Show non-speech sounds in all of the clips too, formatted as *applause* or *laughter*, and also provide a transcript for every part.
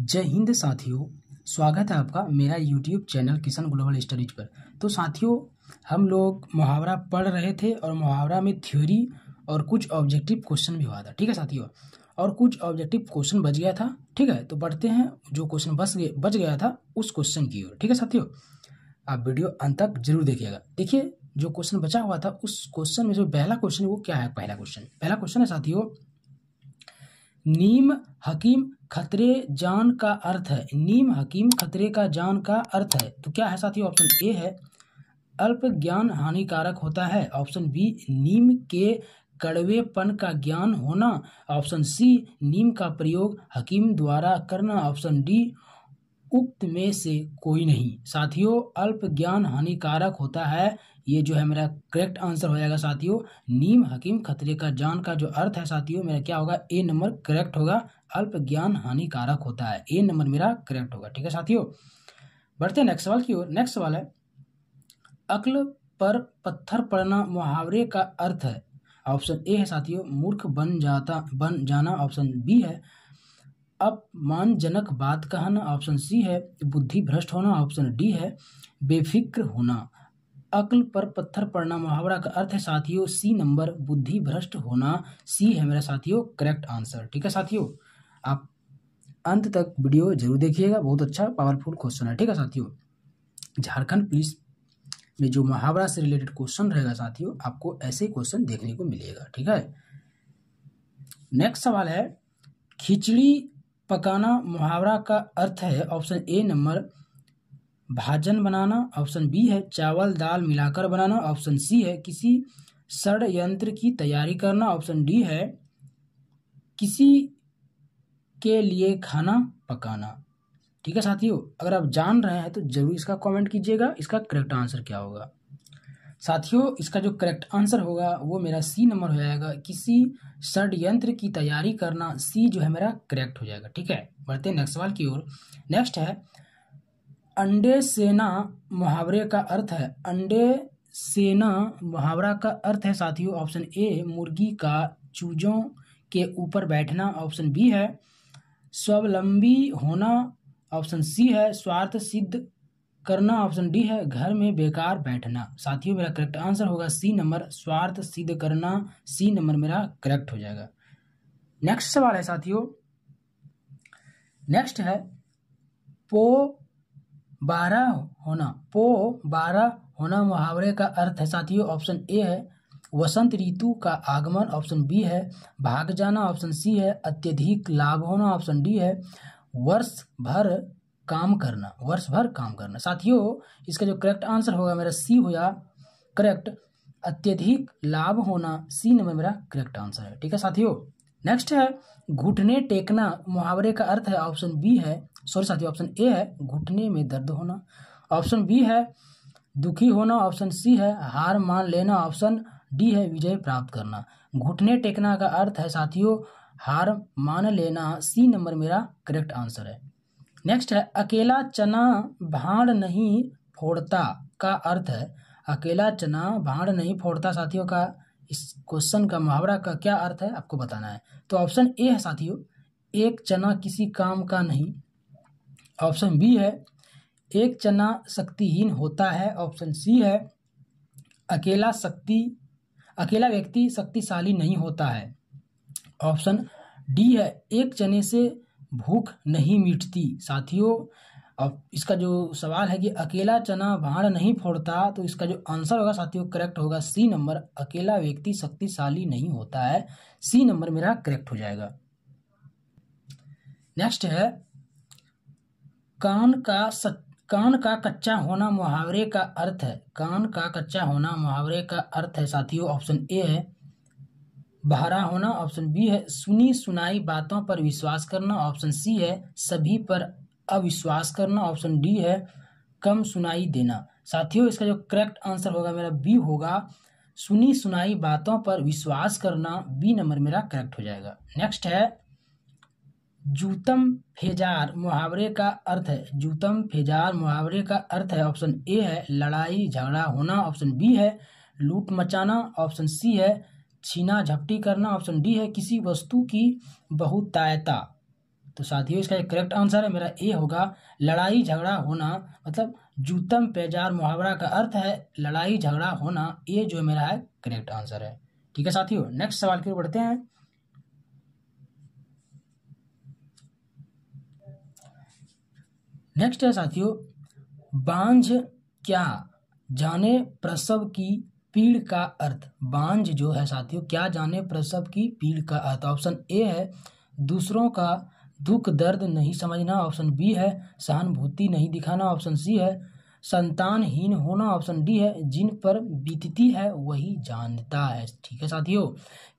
जय हिंद साथियों स्वागत है आपका मेरा YouTube channel Kishan global studies पर तो साथियों हम लोग मुहावरा पढ़ रहे थे और मुहावरा में थ्योरी और कुछ ऑब्जेक्टिव क्वेश्चन भी हुआ था ठीक है साथियों और कुछ ऑब्जेक्टिव क्वेश्चन बच गया था ठीक है तो बढ़ते हैं जो क्वेश्चन बस गए बच गया था उस क्वेश्चन की ओर ठीक है साथियों आप वीडियो अंत तक जरूर देखिएगा देखिए जो क्वेश्चन बचा हुआ था उस क्वेश्चन में जो पहला क्वेश्चन है वो क्या है पहला क्वेश्चन पहला क्वेश्चन है साथियों नीम हकीम खतरे जान का अर्थ है नीम हकीम खतरे का जान का अर्थ है तो क्या है साथियों ऑप्शन ए है अल्प ज्ञान हानिकारक होता है ऑप्शन बी नीम के कड़वेपन का ज्ञान होना ऑप्शन सी नीम का प्रयोग हकीम द्वारा करना ऑप्शन डी उक्त में से कोई नहीं साथियों अल्प ज्ञान हानिकारक होता है ये जो है मेरा करेक्ट आंसर हो जाएगा साथियों नीम हकीम खतरे का जान का जो अर्थ है साथियों मेरा क्या होगा ए नंबर करेक्ट होगा अल्प ज्ञान हानिकारक होता है ए नंबर मेरा करेक्ट होगा ठीक है साथियों बढ़ते हैं नेक्स्ट सवाल की ओर नेक्स्ट सवाल है अक्ल पर पत्थर पड़ना मुहावरे का अर्थ है ऑप्शन ए है साथियों मूर्ख बन जाता बन जाना ऑप्शन बी है अपमानजनक बात कहना ऑप्शन सी है बुद्धि भ्रष्ट होना ऑप्शन डी है बेफिक्र होना अक्ल पर पत्थर पड़ना मुहावरा का अर्थ है साथियों सी नंबर बुद्धि भ्रष्ट होना सी है मेरा साथियों करेक्ट आंसर ठीक है साथियों आप अंत तक वीडियो जरूर देखिएगा बहुत अच्छा पावरफुल क्वेश्चन है ठीक है साथियों झारखंड पुलिस में जो मुहावरा से रिलेटेड क्वेश्चन रहेगा साथियों आपको ऐसे क्वेश्चन देखने को मिलेगा ठीक है नेक्स्ट सवाल है खिचड़ी पकाना मुहावरा का अर्थ है ऑप्शन ए नंबर भाजन बनाना ऑप्शन बी है चावल दाल मिलाकर बनाना ऑप्शन सी है किसी षडयंत्र की तैयारी करना ऑप्शन डी है किसी के लिए खाना पकाना ठीक है साथियों अगर आप जान रहे हैं तो जरूर इसका कमेंट कीजिएगा इसका करेक्ट आंसर क्या होगा साथियों इसका जो करेक्ट आंसर होगा वो मेरा सी नंबर हो जाएगा किसी षडयंत्र की तैयारी करना सी जो है मेरा करेक्ट हो जाएगा ठीक है बढ़ते हैं नेक्स्ट सवाल की ओर नेक्स्ट है अंडे सेना मुहावरे का अर्थ है अंडे सेना मुहावरा का अर्थ है साथियों ऑप्शन ए मुर्गी का चूजों के ऊपर बैठना ऑप्शन बी है स्वावलंबी होना ऑप्शन सी है स्वार्थ सिद्ध करना ऑप्शन डी है घर में बेकार बैठना साथियों मेरा करेक्ट आंसर होगा सी नंबर स्वार्थ सिद्ध करना सी नंबर मेरा करेक्ट हो जाएगा नेक्स्ट सवाल है साथियों नेक्स्ट है पो बारह होना पो बारह होना मुहावरे का अर्थ है साथियों ऑप्शन ए है वसंत ऋतु का आगमन ऑप्शन बी है भाग जाना ऑप्शन सी है अत्यधिक लाभ होना ऑप्शन डी है वर्ष भर काम करना वर्ष भर काम करना साथियों इसका जो करेक्ट आंसर होगा मेरा सी हुआ करेक्ट अत्यधिक लाभ होना सी नंबर मेरा करेक्ट आंसर है ठीक है साथियों नेक्स्ट है घुटने टेकना मुहावरे का अर्थ है ऑप्शन बी है सॉरी साथी ऑप्शन ए है घुटने में दर्द होना ऑप्शन बी है दुखी होना ऑप्शन सी है हार मान लेना ऑप्शन डी है विजय प्राप्त करना घुटने टेकना का अर्थ है साथियों हार मान लेना सी नंबर मेरा करेक्ट आंसर है नेक्स्ट है अकेला चना भाड़ नहीं फोड़ता का अर्थ है अकेला चना भाड़ नहीं फोड़ता साथियों का इस क्वेश्चन का मुहावरा का क्या अर्थ है आपको बताना है तो ऑप्शन ए है साथियों एक चना किसी काम का नहीं ऑप्शन बी है एक चना शक्तिहीन होता है ऑप्शन सी है अकेला शक्ति अकेला व्यक्ति शक्तिशाली नहीं होता है ऑप्शन डी है एक चने से भूख नहीं मिटती साथियों अब इसका जो सवाल है कि अकेला चना भाड़ नहीं फोड़ता तो इसका जो आंसर होगा साथियों करेक्ट होगा सी नंबर अकेला व्यक्ति शक्तिशाली नहीं होता है सी नंबर मेरा करेक्ट हो जाएगा नेक्स्ट है कान का सच कान का कच्चा होना मुहावरे का अर्थ है कान का कच्चा होना मुहावरे का अर्थ है साथियों ऑप्शन ए है बहरा होना ऑप्शन बी है सुनी सुनाई बातों पर विश्वास करना ऑप्शन सी है सभी पर अविश्वास करना ऑप्शन डी है कम सुनाई देना साथियों इसका जो करेक्ट आंसर होगा मेरा बी होगा सुनी सुनाई बातों पर विश्वास करना बी नंबर मेरा करेक्ट हो जाएगा नेक्स्ट है जूतम फेजार मुहावरे का अर्थ है जूतम फेजार मुहावरे का अर्थ है ऑप्शन ए है लड़ाई झगड़ा होना ऑप्शन बी है लूट मचाना ऑप्शन सी है छीना झपटी करना ऑप्शन डी है किसी वस्तु की बहुतायता तो साथियों इसका एक करेक्ट आंसर है मेरा ए होगा लड़ाई झगड़ा होना मतलब जूतम पेजार मुहावरा का अर्थ है लड़ाई झगड़ा होना ये जो मेरा है करेक्ट आंसर है ठीक है साथियों नेक्स्ट सवाल की ओर बढ़ते हैं नेक्स्ट है साथियों बांझ क्या जाने प्रसव की पीड़ का अर्थ बांझ जो है साथियों क्या जाने प्रसव की पीड़ का अर्थ ऑप्शन ए है दूसरों का दुख दर्द नहीं समझना ऑप्शन बी है सहानुभूति नहीं दिखाना ऑप्शन सी है संतानहीन होना ऑप्शन डी है जिन पर बीतती है वही जानता है ठीक है साथियों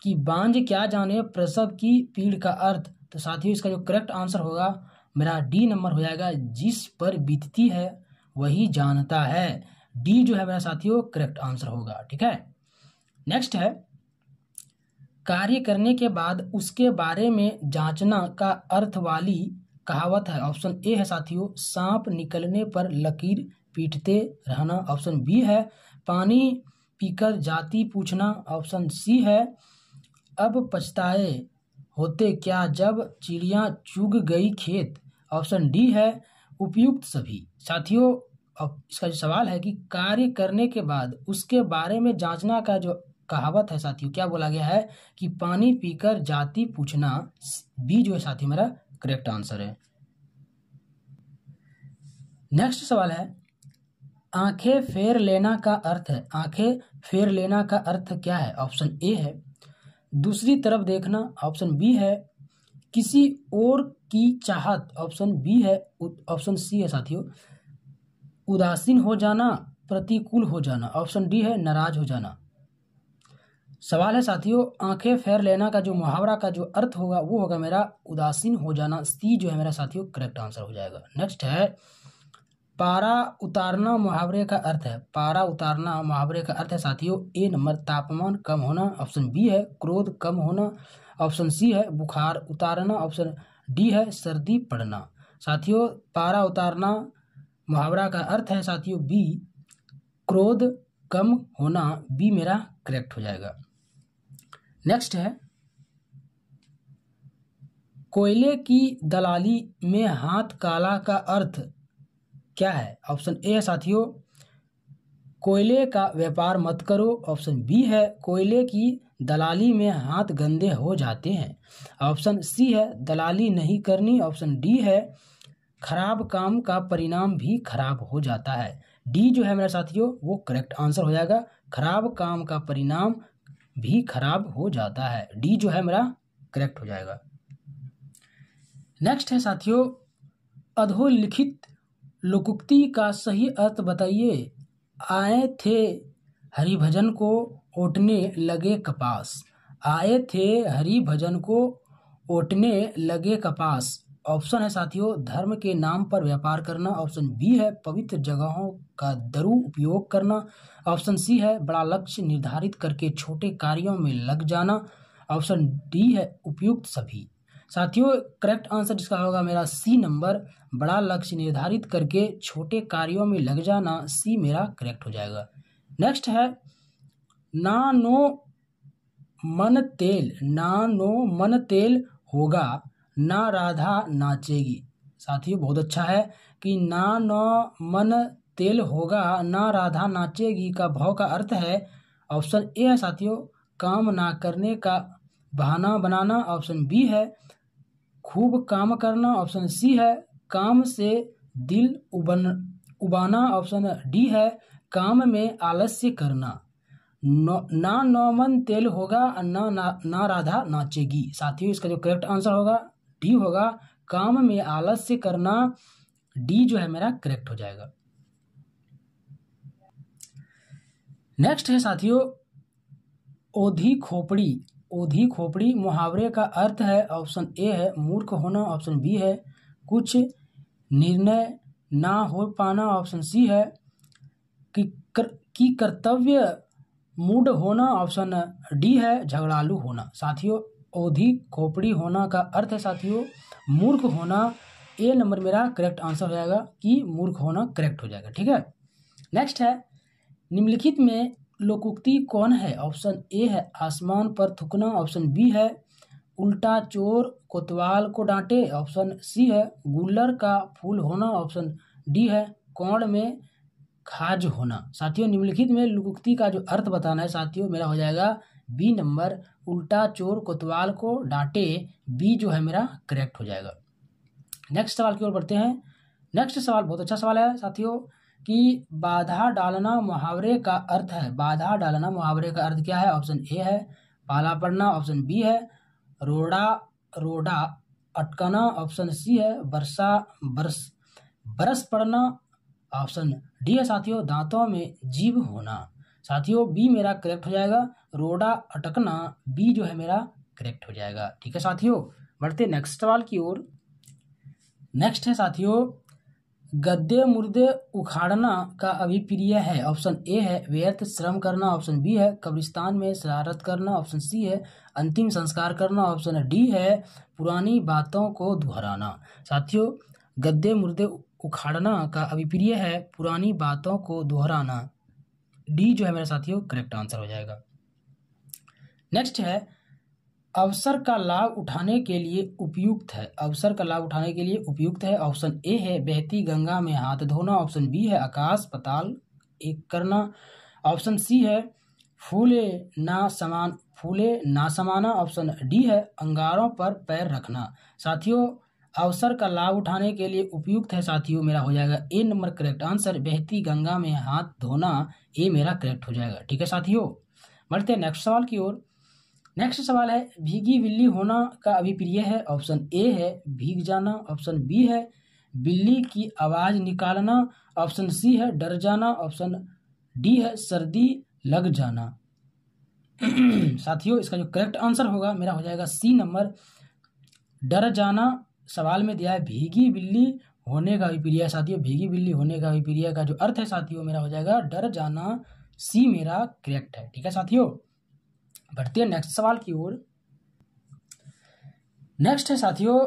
कि बांझ क्या जाने प्रसव की पीड़ का अर्थ तो साथियों इसका जो करेक्ट आंसर होगा मेरा डी नंबर हो जाएगा जिस पर बीतती है वही जानता है डी जो है मेरा साथियों करेक्ट आंसर होगा ठीक है नेक्स्ट है कार्य करने के बाद उसके बारे में जांचना का अर्थ वाली कहावत है ऑप्शन ए है साथियों सांप निकलने पर लकीर पीटते रहना ऑप्शन बी है पानी पीकर जाति पूछना ऑप्शन सी है अब पछताए होते क्या जब चिड़िया चुग गई खेत ऑप्शन डी है उपयुक्त सभी साथियों इसका जो सवाल है कि कार्य करने के बाद उसके बारे में जांचना का जो कहावत है साथियों क्या बोला गया है कि पानी पीकर जाति पूछना बी जो है साथियों मेरा करेक्ट आंसर है नेक्स्ट सवाल है आंखें फेर लेना का अर्थ है आंखें फेर लेना का अर्थ क्या है ऑप्शन ए है दूसरी तरफ देखना ऑप्शन बी है किसी और की चाहत ऑप्शन बी है ऑप्शन सी है साथियों उदासीन हो जाना प्रतिकूल हो जाना ऑप्शन डी है नाराज हो जाना सवाल है साथियों आंखें फेर लेना का जो मुहावरा का जो अर्थ होगा वो होगा मेरा उदासीन हो जाना सी जो है मेरा साथियों करेक्ट आंसर हो जाएगा नेक्स्ट है पारा उतारना मुहावरे का अर्थ है पारा उतारना मुहावरे का अर्थ है साथियों ए नंबर तापमान कम होना ऑप्शन बी है क्रोध कम होना ऑप्शन सी है बुखार उतारना ऑप्शन डी है सर्दी पड़ना साथियों पारा उतारना मुहावरा का अर्थ है साथियों बी क्रोध कम होना बी मेरा करेक्ट हो जाएगा नेक्स्ट है कोयले की दलाली में हाथ काला का अर्थ क्या है ऑप्शन ए है साथियों कोयले का व्यापार मत करो ऑप्शन बी है कोयले की दलाली में हाथ गंदे हो जाते हैं ऑप्शन सी है दलाली नहीं करनी ऑप्शन डी है खराब काम का परिणाम भी खराब हो जाता है डी जो है मेरे साथियों वो करेक्ट आंसर हो जाएगा खराब काम का परिणाम भी खराब हो जाता है डी जो है मेरा करेक्ट हो जाएगा नेक्स्ट है साथियों अधोलिखित लोकोक्ति का सही अर्थ बताइए आए थे हरिभजन को ओटने लगे कपास आए थे हरिभजन को ओटने लगे कपास ऑप्शन है साथियों धर्म के नाम पर व्यापार करना ऑप्शन बी है पवित्र जगहों का दरु उपयोग करना ऑप्शन सी है बड़ा लक्ष्य निर्धारित करके छोटे कार्यों में लग जाना ऑप्शन डी है उपयुक्त सभी साथियों करेक्ट आंसर इसका होगा मेरा सी नंबर बड़ा लक्ष्य निर्धारित करके छोटे कार्यों में लग जाना सी मेरा करेक्ट हो जाएगा नेक्स्ट है नानो मन तेल नानो मन तेल होगा ना राधा नाचेगी साथियों बहुत अच्छा है कि ना न मन तेल होगा ना राधा नाचेगी का भाव का अर्थ है ऑप्शन ए है साथियों काम ना करने का बहाना बनाना ऑप्शन बी है खूब काम करना ऑप्शन सी है काम से दिल उबन उबाना ऑप्शन डी है काम में आलस्य करना ना नौमन तेल होगा ना ना, ना राधा नाचेगी साथियों इसका जो करेक्ट आंसर होगा डी होगा काम में आलस्य करना डी जो है मेरा करेक्ट हो जाएगा नेक्स्ट है साथियों ओधी खोपड़ी ओधी खोपड़ी मुहावरे का अर्थ है ऑप्शन ए है मूर्ख होना ऑप्शन बी है कुछ निर्णय ना हो पाना ऑप्शन सी है कि कर, कि कर्तव्य मूड होना ऑप्शन डी है झगड़ालू होना साथियों औधी खोपड़ी होना का अर्थ है साथियों मूर्ख होना ए नंबर मेरा करेक्ट आंसर हो जाएगा कि मूर्ख होना करेक्ट हो जाएगा ठीक है नेक्स्ट है निम्नलिखित में लोकोक्ति कौन है ऑप्शन ए है आसमान पर थुकना ऑप्शन बी है उल्टा चोर कोतवाल को डांटे ऑप्शन सी है गुल्लर का फूल होना ऑप्शन डी है कौन में खाज होना साथियों निम्नलिखित में लुकुक्ति का जो अर्थ बताना है साथियों मेरा हो जाएगा बी नंबर उल्टा चोर कोतवाल को डांटे बी जो है मेरा करेक्ट हो जाएगा नेक्स्ट सवाल की ओर बढ़ते हैं नेक्स्ट सवाल बहुत अच्छा सवाल है साथियों कि बाधा डालना मुहावरे का अर्थ है बाधा डालना मुहावरे का अर्थ क्या है ऑप्शन ए है पाला पड़ना ऑप्शन बी है रोड़ा रोड़ा अटकना ऑप्शन सी है बरसा बरस बरस पड़ना ऑप्शन डी है साथियों दांतों में जीव होना साथियों बी मेरा करेक्ट हो जाएगा रोडा अटकना बी जो है मेरा करेक्ट हो जाएगा ठीक है साथियों बढ़ते नेक्स्ट सवाल की ओर नेक्स्ट है साथियों गद्दे मुर्दे उखाड़ना का अभिप्रिय है ऑप्शन ए है व्यर्थ श्रम करना ऑप्शन बी है कब्रिस्तान में शरारत करना ऑप्शन सी है अंतिम संस्कार करना ऑप्शन डी है पुरानी बातों को दोहराना साथियों गद्दे मुर्दे उखाड़ना का अभिप्रिय है पुरानी बातों को दोहराना डी जो है मेरे साथियों करेक्ट आंसर हो जाएगा नेक्स्ट है अवसर का लाभ उठाने के लिए उपयुक्त है अवसर का लाभ उठाने के लिए उपयुक्त है ऑप्शन ए है बहती गंगा में हाथ धोना ऑप्शन बी है आकाश पताल एक करना ऑप्शन सी है फूले ना समान फूले ना समाना ऑप्शन डी है अंगारों पर पैर रखना साथियों अवसर का लाभ उठाने के लिए उपयुक्त है साथियों मेरा हो जाएगा ए नंबर करेक्ट आंसर बहती गंगा में हाथ धोना ये मेरा करेक्ट हो जाएगा ठीक है साथियों बढ़ते हैं नेक्स्ट सवाल की ओर नेक्स्ट सवाल है भीगी बिल्ली होना का अभिप्रिय है ऑप्शन ए है भीग जाना ऑप्शन बी है बिल्ली की आवाज़ निकालना ऑप्शन सी है डर जाना ऑप्शन डी है सर्दी लग जाना *clears throat* साथियों इसका जो करेक्ट आंसर होगा मेरा हो जाएगा सी नंबर डर जाना सवाल में दिया है भीगी बिल्ली होने का अभिप्रिया साथियों भीगी बिल्ली होने का अभिप्रिया का जो अर्थ है साथियों मेरा हो जाएगा डर जाना सी मेरा करेक्ट है ठीक है साथियों बढ़ते हैं नेक्स्ट सवाल की ओर नेक्स्ट है साथियों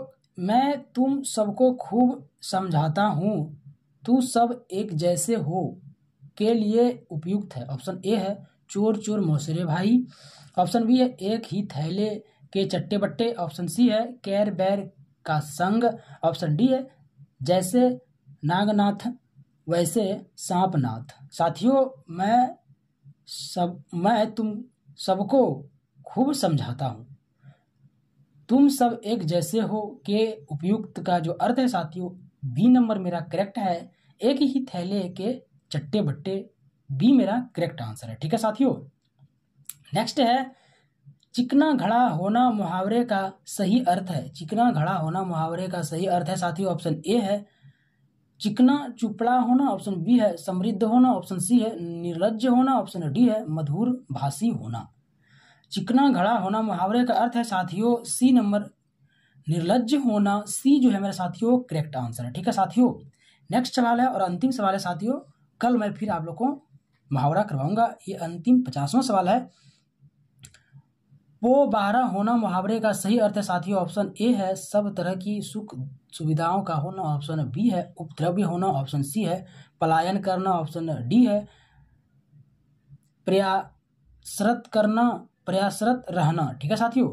मैं तुम सबको खूब समझाता हूँ तू सब एक जैसे हो के लिए उपयुक्त है ऑप्शन ए है चोर चोर मौसरे भाई ऑप्शन बी है एक ही थैले के चट्टे बट्टे ऑप्शन सी है कैर बैर का संग ऑप्शन डी है जैसे नागनाथ वैसे सांपनाथ साथियों मैं सब मैं तुम सबको खूब समझाता हूँ तुम सब एक जैसे हो के उपयुक्त का जो अर्थ है साथियों बी नंबर मेरा करेक्ट है एक ही थैले के चट्टे बट्टे बी मेरा करेक्ट आंसर है ठीक है साथियों नेक्स्ट है चिकना घड़ा होना मुहावरे का सही अर्थ है चिकना घड़ा होना मुहावरे का सही अर्थ है साथियों ऑप्शन ए है चिकना चुपड़ा होना ऑप्शन बी है समृद्ध होना ऑप्शन सी है निर्लज होना ऑप्शन डी है मधुर भाषी होना चिकना घड़ा होना मुहावरे का अर्थ है साथियों सी नंबर निर्लज होना सी जो है मेरे साथियों करेक्ट आंसर है ठीक है साथियों नेक्स्ट सवाल है और अंतिम सवाल है साथियों कल मैं फिर आप लोग को मुहावरा करवाऊंगा ये अंतिम पचासवां सवाल है पो बारह होना मुहावरे का सही अर्थ साथियों ऑप्शन ए है सब तरह की सुख सुविधाओं का होना ऑप्शन बी है उपद्रव्य होना ऑप्शन सी है पलायन करना ऑप्शन डी है प्रयासरत करना प्रयासरत रहना ठीक है साथियों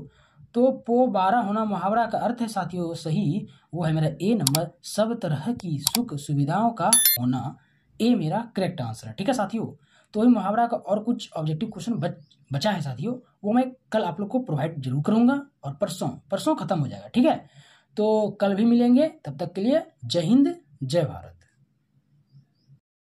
तो पो बारह होना मुहावरा का अर्थ है साथियों सही वो है मेरा ए नंबर सब तरह की सुख सुविधाओं का होना ए मेरा करेक्ट आंसर है ठीक है साथियों तो ये मुहावरा का और कुछ ऑब्जेक्टिव क्वेश्चन बच बचा है साथियों वो मैं कल आप लोग को प्रोवाइड जरूर करूंगा और परसों परसों ख़त्म हो जाएगा ठीक है तो कल भी मिलेंगे तब तक के लिए जय हिंद जय भारत